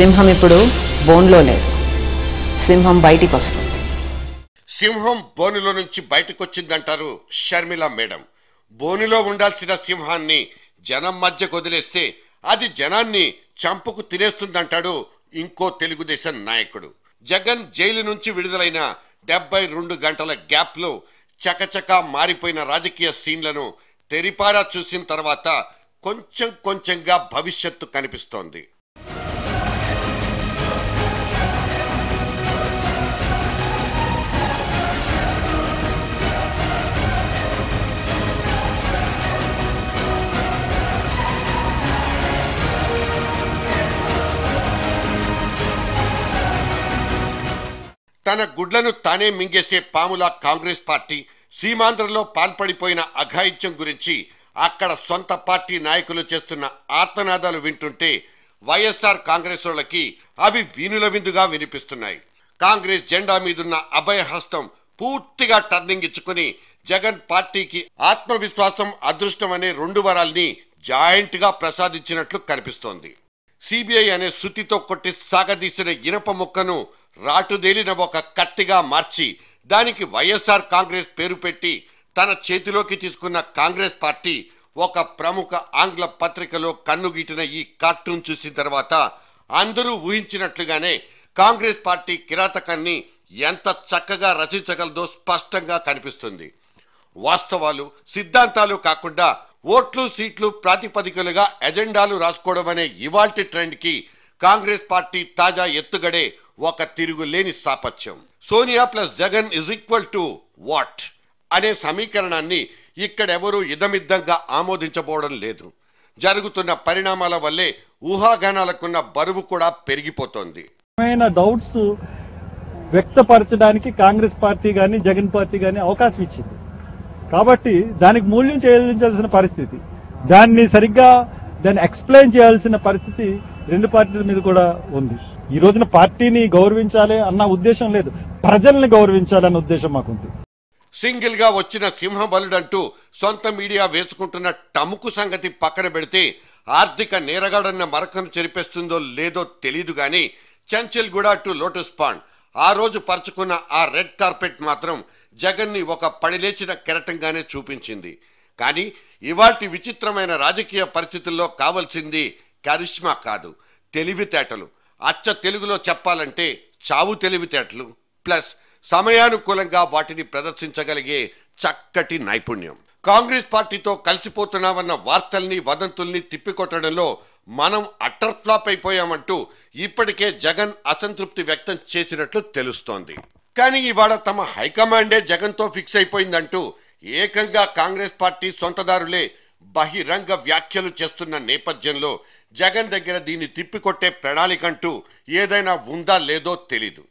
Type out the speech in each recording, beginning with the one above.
సింహం ఇప్పుడు బోన్లో లేదు సింహం బయటికి వస్తుంది సింహం బోనులో నుంచి బయటకు వచ్చిందంటారు షర్మిల మేడం బోనులో ఉండాల్సిన సింహాన్ని జనం మధ్యకు వదిలేస్తే అది జనాన్ని చంపుకు తినేస్తుందంటాడు ఇంకో తెలుగుదేశం నాయకుడు జగన్ జైలు నుంచి విడుదలైన డెబ్బై రెండు గంటల గ్యాప్లో చకచకా మారిపోయిన రాజకీయ సీన్లను తెరిపారా చూసిన తర్వాత కొంచెం కొంచెంగా భవిష్యత్తు కనిపిస్తోంది తన గుడ్లను తానే మింగేసే పాముల కాంగ్రెస్ పార్టీ సీమాంధ్రలో పాల్పడిపోయిన అఘాయిత్యం గురించి అక్కడ సొంత పార్టీ నాయకులు చేస్తున్న ఆర్తనాదాలు వింటుంటే వైఎస్ఆర్ కాంగ్రెస్ వాళ్ళకి అవి వీనుల విందుగా వినిపిస్తున్నాయి కాంగ్రెస్ జెండా మీదున్న అభయహస్తం పూర్తిగా టర్నింగ్ ఇచ్చుకుని జగన్ పార్టీకి ఆత్మవిశ్వాసం అదృష్టం అనే రెండు వరాల్ని జాయింట్గా ప్రసాదించినట్లు కనిపిస్తోంది సిబిఐ అనే శృతితో కొట్టి సాగదీసిన ఇనప ముక్కను రాటుదేలిన ఒక కత్తిగా మార్చి దానికి వైఎస్ఆర్ కాంగ్రెస్ పేరు పెట్టి తన చేతిలోకి తీసుకున్న కాంగ్రెస్ పార్టీ ఒక ప్రముఖ ఆంగ్ల పత్రికలో కన్నుగీటిన ఈ కార్టూన్ చూసిన తర్వాత అందరూ ఊహించినట్లుగానే కాంగ్రెస్ పార్టీ కిరాతకాన్ని ఎంత చక్కగా రచించగలదో స్పష్టంగా కనిపిస్తుంది వాస్తవాలు సిద్ధాంతాలు కాకుండా ఓట్లు సీట్లు ప్రాతిపదికలుగా ఎజెండాలు రాసుకోవడం అనే ఇవాల్టి ట్రెండ్కి కాంగ్రెస్ పార్టీ తాజా ఎత్తుగడే ఒక తిరుగులేని సాపత్యం Sonia plus Jagan is equal to what అనే సమీకరణాన్ని ఇక్కడెవరూ ఇదమిద్దంగా ఆమోదించబోవడం లేదు జరుగుతున్న పరిణామాల వల్లే ఊహాగానాలకున్న బరువు కూడా పెరిగిపోతోంది డౌట్స్ వ్యక్తపరచడానికి కాంగ్రెస్ పార్టీ కానీ జగన్ పార్టీ కానీ అవకాశం ఇచ్చింది కాబట్టి దానికి మూల్యం చెల్లించాల్సిన పరిస్థితి దాన్ని సరిగ్గా దాన్ని ఎక్స్ప్లెయిన్ చేయాల్సిన పరిస్థితి రెండు పార్టీల మీద కూడా ఉంది ఈ రోజున పార్టీని గౌరవించాలి అన్న ఉద్దేశం లేదు ప్రజల్ని గౌరవించాలన్న ఉద్దేశం మాకుంది సింగిల్ గా వచ్చిన సింహబలుడంటూ సొంత మీడియా వేసుకుంటున్న టముకు సంగతి పక్కన పెడితే ఆర్థిక నేరగాడన్న మరకను చెరిపేస్తుందో లేదో తెలియదు గాని చంచల్ గుడా టు లోటస్ పాండ్ ఆ రోజు పరుచుకున్న ఆ రెడ్ కార్పెట్ మాత్రం జగన్ని ఒక పడిలేచిన కెరటంగానే చూపించింది కానీ ఇవాటి విచిత్రమైన రాజకీయ పరిస్థితుల్లో కావలసింది కరిష్మా కాదు తెలివితేటలు అచ్చ తెలుగులో చెప్పాలంటే చావు తెలివితేటలు ప్లస్ సమయానుకూలంగా వాటిని ప్రదర్శించగలిగే చక్కటి నైపుణ్యం కాంగ్రెస్ పార్టీతో కలిసిపోతున్నామన్న వార్తల్ని వదంతుల్ని తిప్పికొట్టడంలో మనం అటర్ ఫ్లాప్ అయిపోయామంటూ ఇప్పటికే జగన్ అసంతృప్తి వ్యక్తం చేసినట్లు తెలుస్తోంది కానీ ఇవాళ తమ హైకమాండే జగన్తో ఫిక్స్ అయిపోయిందంటూ ఏకంగా కాంగ్రెస్ పార్టీ సొంతదారులే బహిరంగ వ్యాఖ్యలు చేస్తున్న నేపథ్యంలో జగన్ దగ్గర దీన్ని తిప్పికొట్టే ప్రణాళిక అంటూ ఏదైనా ఉందా లేదో తెలీదు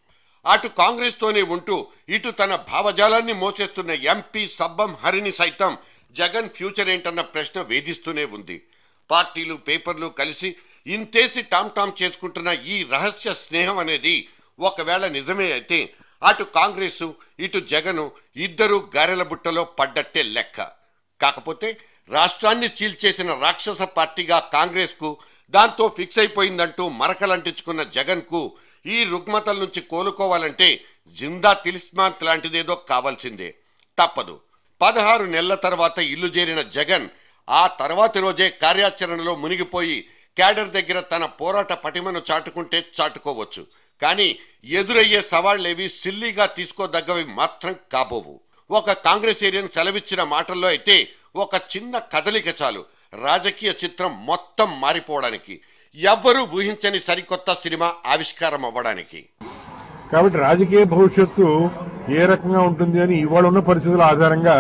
అటు కాంగ్రెస్తోనే ఉంటూ ఇటు తన భావజాలాన్ని మోసేస్తున్న ఎంపీ సబ్బం హరిని సైతం జగన్ ఫ్యూచర్ ఏంటన్న ప్రశ్న వేధిస్తూనే ఉంది పార్టీలు పేపర్లు కలిసి ఇంతేసి టామ్ టామ్ చేసుకుంటున్న ఈ రహస్య స్నేహం అనేది ఒకవేళ నిజమే అయితే అటు కాంగ్రెస్ ఇటు జగను ఇద్దరు గారెల బుట్టలో పడ్డట్టే లెక్క కాకపోతే రాష్ట్రాన్ని చీల్చేసిన రాక్షస పార్టీగా కాంగ్రెస్కు దాంతో ఫిక్స్ అయిపోయిందంటూ మరకలంటించుకున్న జగన్కు ఈ రుగ్మతల నుంచి కోలుకోవాలంటే జిందా తిలిస్మాంత్ లాంటిదేదో కావాల్సిందే తప్పదు పదహారు నెలల తర్వాత ఇల్లు చేరిన జగన్ ఆ తర్వాతి రోజే కార్యాచరణలో మునిగిపోయి క్యాడర్ దగ్గర తన పోరాట పటిమను చాటుకుంటే చాటుకోవచ్చు కానీ ఎదురయ్యే సవాళ్లేవి సిల్లీగా తీసుకోదగ్గవి మాత్రం కాబోవు ఒక కాంగ్రెస్ ఏరియన్ సెలవిచ్చిన మాటల్లో అయితే ఒక చిన్న కదలిక చాలు రాజకీయ చిత్రం మొత్తం మారిపోవడానికి ఎవ్వరూ ఊహించని సరికొత్త సినిమా ఆవిష్కారం అవ్వడానికి కాబట్టి రాజకీయ భవిష్యత్తు ఏ రకంగా ఉంటుంది అని ఇవాళ ఉన్న పరిస్థితుల ఆధారంగా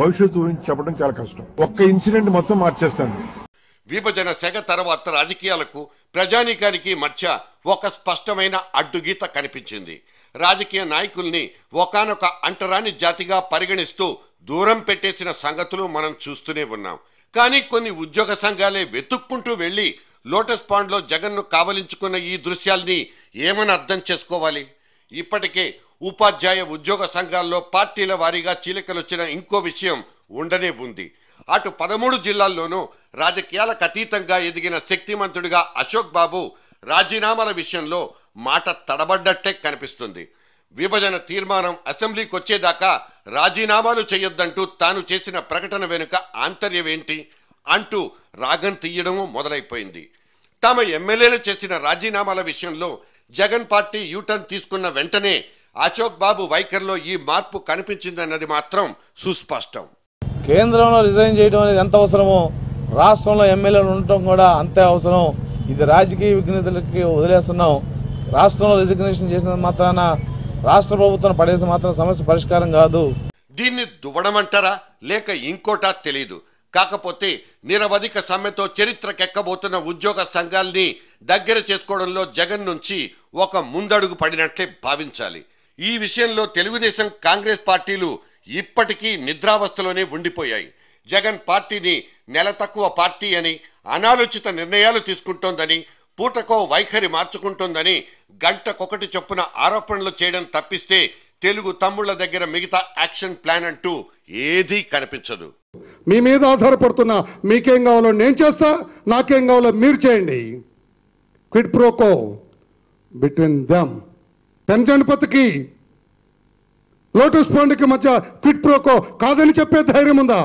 భవిష్యత్తు ఊహించి చెప్పడం చాలా కష్టం ఒక్క ఇన్సిడెంట్ మొత్తం మార్చేస్తాను విభజన సెగ తర్వాత రాజకీయాలకు ప్రజానీకానికి మధ్య ఒక స్పష్టమైన అడ్డుగీత కనిపించింది రాజకీయ నాయకుల్ని ఒకనొక అంటరాని జాతిగా పరిగణిస్తూ దూరం పెట్టేసిన సంగతులు మనం చూస్తూనే ఉన్నాం కానీ కొన్ని ఉద్యోగ సంఘాలే వెతుక్కుంటూ వెళ్ళి లోటస్ పాండ్లో జగన్ను కావలించుకున్న ఈ దృశ్యాల్ని ఏమని అర్థం చేసుకోవాలి ఇప్పటికే ఉపాధ్యాయ ఉద్యోగ సంఘాల్లో పార్టీల వారీగా చీలికలొచ్చిన ఇంకో విషయం ఉండనే ఉంది అటు పదమూడు జిల్లాల్లోనూ రాజకీయాలకు అతీతంగా ఎదిగిన శక్తిమంతుడిగా అశోక్ బాబు రాజీనామాల విషయంలో మాట తడబడ్డట్టే కనిపిస్తుంది విభజన తీర్మానం అసెంబ్లీకి వచ్చేదాకా రాజీనామాలు చేయొద్దంటూ తాను చేసిన ప్రకటన వెనుక ఆంతర్యమేంటి అంటూ రాగం తీయడము మొదలైపోయింది తమ ఎమ్మెల్యేలు చేసిన రాజీనామాల విషయంలో జగన్ పార్టీ యూటర్న్ తీసుకున్న వెంటనే అశోక్ బాబు వైఖరిలో ఈ మార్పు కనిపించిందన్నది మాత్రం సుస్పష్టం కేంద్రంలో రిజైన్ చేయడం అనేది ఎంత అవసరమో రాష్ట్రంలో ఎమ్మెల్యేలు ఉండటం కూడా అంతే అవసరం ఇది రాజకీయ విఘ్నతలకి వదిలేస్తున్నాం రాష్ట్రంలో రిజిగ్నేషన్ చేసిన మాత్రాన రాష్ట్ర ప్రభుత్వం పడేసి మాత్రం సమస్య పరిష్కారం కాదు దీన్ని దువ్వడమంటారా లేక ఇంకోటా తెలియదు కాకపోతే నిరవధిక సమ్మెతో చరిత్రకెక్కబోతున్న ఉద్యోగ సంఘాల్ని దగ్గర చేసుకోవడంలో జగన్ నుంచి ఒక ముందడుగు పడినట్లే భావించాలి ఈ విషయంలో తెలుగుదేశం కాంగ్రెస్ పార్టీలు ఇప్పటికీ నిద్రావస్థలోనే ఉండిపోయాయి జగన్ పార్టీని నెల తక్కువ పార్టీ అని అనాలోచిత నిర్ణయాలు తీసుకుంటోందని పూటకో వైఖరి మార్చుకుంటుందని గంటకొకటి చొప్పున ఆరోపణలు చేయడం తప్పిస్తే తెలుగు తమ్ముళ్ల దగ్గర మిగతా యాక్షన్ ప్లాన్ అంటూ ఏదీ కనిపించదు మీ మీద ఆధారపడుతున్న మీకేం కావాలో నేను చేస్తా నాకేం కావాలో మీరు చేయండి క్విడ్ ప్రోకో బిట్వీన్ దమ్ పెన్షన్ పత్తికి లోటస్ పాండ్కి మధ్య క్విడ్ ప్రోకో కాదని చెప్పే ధైర్యం ఉందా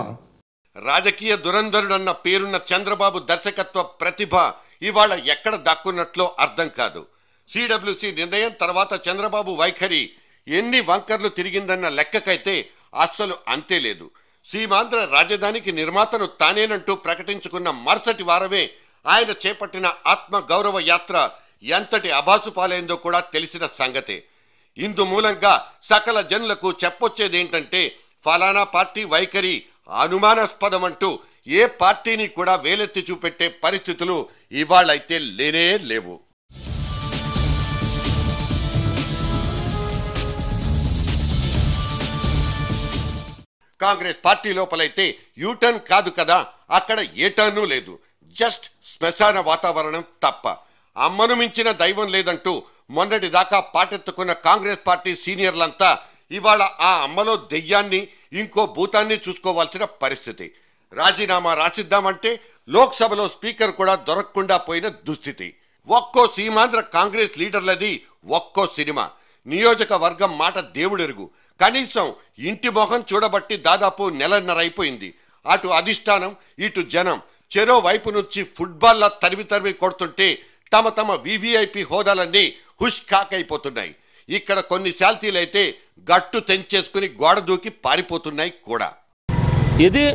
రాజకీయ దురంధరుడన్న పేరున్న చంద్రబాబు దర్శకత్వ ప్రతిభ ఇవాళ ఎక్కడ దక్కున్నట్లో అర్థం కాదు సిడబ్ల్యూసి నిర్ణయం తర్వాత చంద్రబాబు వైఖరి ఎన్ని వంకర్లు తిరిగిందన్న లెక్కకైతే అస్సలు అంతే లేదు సీమాంధ్ర రాజధానికి నిర్మాతను తానేనంటూ ప్రకటించుకున్న మరుసటి వారమే ఆయన చేపట్టిన ఆత్మ గౌరవ యాత్ర ఎంతటి అభాసు పాలైందో కూడా తెలిసిన సంగతే ఇందు మూలంగా సకల జనులకు చెప్పొచ్చేదేంటంటే ఫలానా పార్టీ వైఖరి అనుమానాస్పదం అంటూ ఏ పార్టీని కూడా వేలెత్తి చూపెట్టే పరిస్థితులు ఇవాళైతే లేనే లేవు కాంగ్రెస్ పార్టీ లోపలైతే యూటర్న్ కాదు కదా అక్కడ ఏ టర్ను లేదు జస్ట్ శ్మశాన వాతావరణం తప్ప అమ్మను మించిన దైవం లేదంటూ మొన్నటి దాకా పాటెత్తుకున్న కాంగ్రెస్ పార్టీ సీనియర్లంతా ఇవాళ ఆ అమ్మలో దెయ్యాన్ని ఇంకో భూతాన్ని చూసుకోవాల్సిన పరిస్థితి రాజీనామా రాసిద్దామంటే లోక్సభలో స్పీకర్ కూడా దొరకకుండా పోయిన దుస్థితి ఒక్కో సీమాంధ్ర కాంగ్రెస్ లీడర్లది ఒక్కో సినిమా నియోజకవర్గం మాట దేవుడెరుగు కనీసం ఇంటి మొహం చూడబట్టి దాదాపు నెలన్నర అయిపోయింది అటు అధిష్టానం ఇటు జనం చెరో వైపు నుంచి ఫుట్బాల్లా తరిమి తరిమి కొడుతుంటే తమ తమ వివిఐపి హోదాలన్నీ హుష్ కాకైపోతున్నాయి ఇక్కడ కొన్ని శాల్తీలైతే గట్టు తెంచేసుకుని గోడ దూకి పారిపోతున్నాయి కూడా ఇది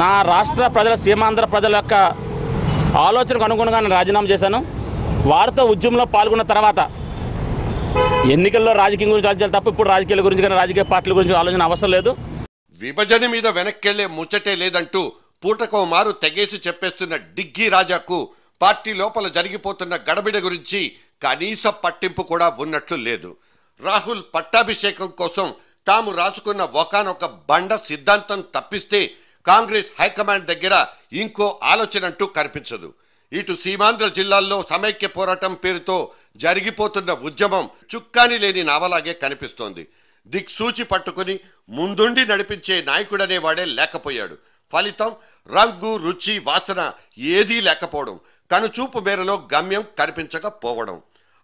నా రాష్ట్ర ప్రజల సీమాంధ్ర ప్రజల యొక్క ఆలోచనకు అనుగుణంగా నేను రాజీనామా చేశాను వారితో ఉద్యమంలో పాల్గొన్న తర్వాత ఎన్నికల్లో రాజకీయం గురించి ఆలోచించాలి తప్ప ఇప్పుడు రాజకీయాల గురించి కానీ రాజకీయ పార్టీల గురించి ఆలోచన అవసరం లేదు విభజన మీద వెనక్కెళ్లే ముచ్చటే లేదంటూ పూటకో మారు తెగేసి చెప్పేస్తున్న డిగ్గీ రాజాకు పార్టీ లోపల జరిగిపోతున్న గడబిడ గురించి కనీస పట్టింపు కూడా ఉన్నట్లు లేదు రాహుల్ పట్టాభిషేకం కోసం తాము రాసుకున్న ఒకనొక బండ సిద్ధాంతం తప్పిస్తే కాంగ్రెస్ హైకమాండ్ దగ్గర ఇంకో ఆలోచన అంటూ కనిపించదు ఇటు సీమాంధ్ర జిల్లాల్లో సమైక్య పోరాటం పేరుతో జరిగిపోతున్న ఉద్యమం చుక్కాని లేని నావలాగే కనిపిస్తోంది దిక్సూచి పట్టుకుని ముందుండి నడిపించే నాయకుడనే వాడే లేకపోయాడు ఫలితం రంగు రుచి వాసన ఏదీ లేకపోవడం కనుచూపు మేరలో గమ్యం కనిపించకపోవడం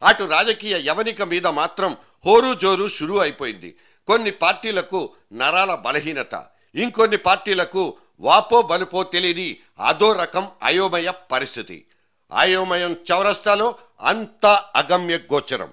అటు రాజకీయ యవనిక మీద మాత్రం హోరు జోరు షురూ అయిపోయింది కొన్ని పార్టీలకు నరాల బలహీనత ఇంకొన్ని పార్టీలకు వాపో బలుపో తెలియని అదో రకం అయోమయ పరిస్థితి అయోమయం చౌరస్తాలో అంత అగమ్య గోచరం